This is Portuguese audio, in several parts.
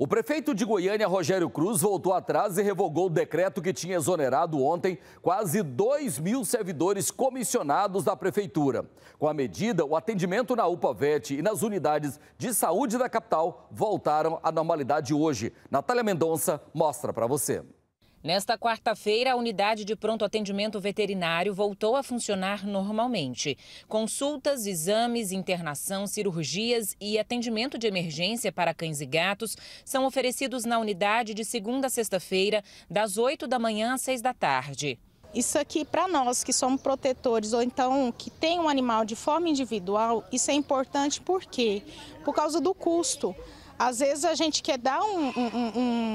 O prefeito de Goiânia, Rogério Cruz, voltou atrás e revogou o decreto que tinha exonerado ontem quase 2 mil servidores comissionados da prefeitura. Com a medida, o atendimento na UPA VET e nas unidades de saúde da capital voltaram à normalidade hoje. Natália Mendonça mostra para você. Nesta quarta-feira, a unidade de pronto atendimento veterinário voltou a funcionar normalmente. Consultas, exames, internação, cirurgias e atendimento de emergência para cães e gatos são oferecidos na unidade de segunda a sexta-feira, das 8 da manhã às 6 da tarde. Isso aqui, para nós que somos protetores ou então que tem um animal de forma individual, isso é importante por quê? Por causa do custo. Às vezes a gente quer dar um, um,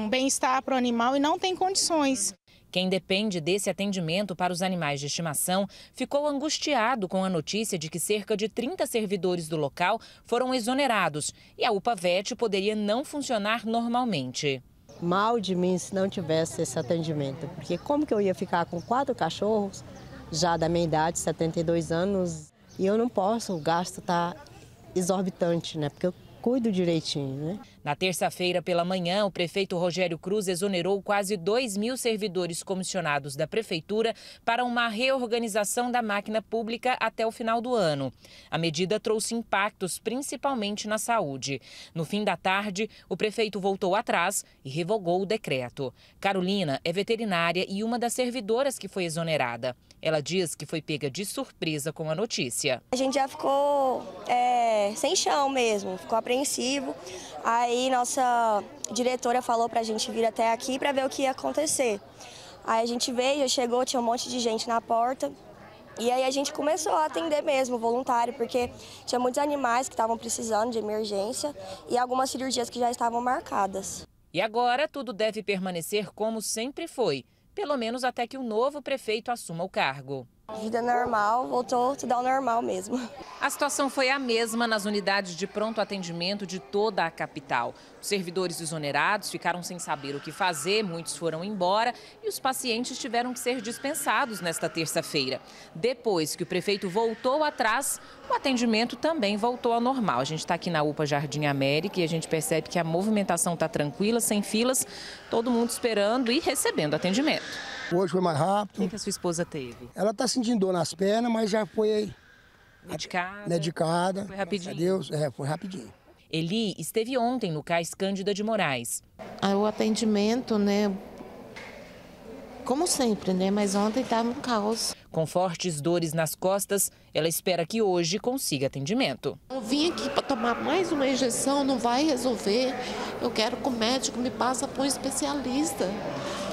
um bem-estar para o animal e não tem condições. Quem depende desse atendimento para os animais de estimação ficou angustiado com a notícia de que cerca de 30 servidores do local foram exonerados e a UPA VET poderia não funcionar normalmente. Mal de mim se não tivesse esse atendimento, porque como que eu ia ficar com quatro cachorros, já da minha idade, 72 anos, e eu não posso, o gasto está exorbitante, né? Porque eu cuido direitinho. Né? Na terça-feira pela manhã, o prefeito Rogério Cruz exonerou quase 2 mil servidores comissionados da prefeitura para uma reorganização da máquina pública até o final do ano. A medida trouxe impactos principalmente na saúde. No fim da tarde, o prefeito voltou atrás e revogou o decreto. Carolina é veterinária e uma das servidoras que foi exonerada. Ela diz que foi pega de surpresa com a notícia. A gente já ficou é, sem chão mesmo, ficou apreensiva apreensivo. Aí nossa diretora falou para a gente vir até aqui para ver o que ia acontecer. Aí a gente veio, chegou, tinha um monte de gente na porta. E aí a gente começou a atender mesmo, voluntário, porque tinha muitos animais que estavam precisando de emergência e algumas cirurgias que já estavam marcadas. E agora tudo deve permanecer como sempre foi, pelo menos até que o novo prefeito assuma o cargo. Vida normal, voltou a dar o normal mesmo. A situação foi a mesma nas unidades de pronto atendimento de toda a capital. Os servidores exonerados ficaram sem saber o que fazer, muitos foram embora e os pacientes tiveram que ser dispensados nesta terça-feira. Depois que o prefeito voltou atrás, o atendimento também voltou ao normal. A gente está aqui na UPA Jardim América e a gente percebe que a movimentação está tranquila, sem filas, todo mundo esperando e recebendo atendimento. Hoje foi mais rápido. O que, que a sua esposa teve? Ela está sentindo dor nas pernas, mas já foi medicada. medicada foi rapidinho. Deus, é, foi rapidinho. Eli esteve ontem no Cais Cândida de Moraes. Ah, o atendimento, né, como sempre, né? Mas ontem estava um caos. Com fortes dores nas costas, ela espera que hoje consiga atendimento. Eu vim aqui para tomar mais uma injeção, não vai resolver. Eu quero que o médico me passe para um especialista,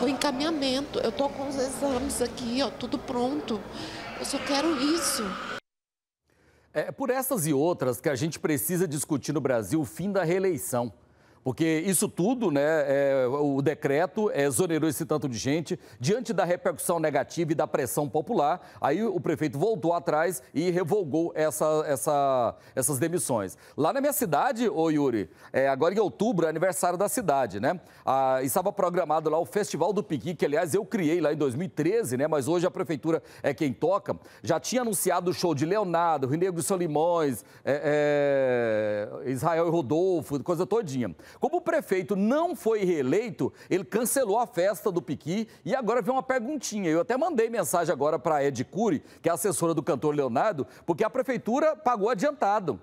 o encaminhamento. Eu estou com os exames aqui, ó, tudo pronto. Eu só quero isso. É por essas e outras que a gente precisa discutir no Brasil o fim da reeleição. Porque isso tudo, né, é, o decreto é, exonerou esse tanto de gente. Diante da repercussão negativa e da pressão popular, aí o prefeito voltou atrás e revogou essa, essa, essas demissões. Lá na minha cidade, ô Yuri, é, agora em outubro é aniversário da cidade, né? Ah, estava programado lá o Festival do Piqui, que aliás eu criei lá em 2013, né? Mas hoje a prefeitura é quem toca. Já tinha anunciado o show de Leonardo, Rinegro Solimões, é, é... Israel e Rodolfo, coisa todinha. Como o prefeito não foi reeleito, ele cancelou a festa do Piqui e agora vem uma perguntinha. Eu até mandei mensagem agora para a Ed Cury, que é assessora do cantor Leonardo, porque a prefeitura pagou adiantado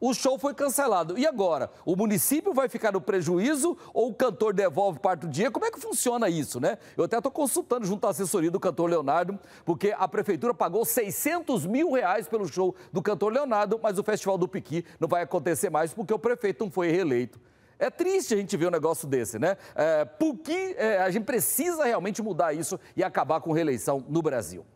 o show foi cancelado. E agora? O município vai ficar no prejuízo ou o cantor devolve parte do dinheiro? Como é que funciona isso, né? Eu até estou consultando junto à assessoria do cantor Leonardo, porque a prefeitura pagou 600 mil reais pelo show do cantor Leonardo, mas o Festival do Piqui não vai acontecer mais porque o prefeito não foi reeleito. É triste a gente ver um negócio desse, né? É, porque é, a gente precisa realmente mudar isso e acabar com reeleição no Brasil.